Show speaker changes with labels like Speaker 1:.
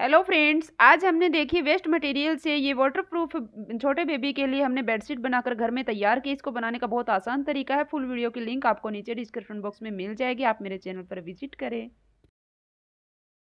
Speaker 1: hello friends आज हमने देखी वेस्ट मटेरियल से ये वाटरप्रूफ छोटे बेबी के लिए हमने बेडशीट बनाकर घर में तैयार की इसको बनाने का बहुत आसान तरीका है फुल वीडियो की लिंक आपको नीचे डिस्क्रिप्शन बॉक्स में मिल जाएगी आप मेरे चैनल पर विजिट करें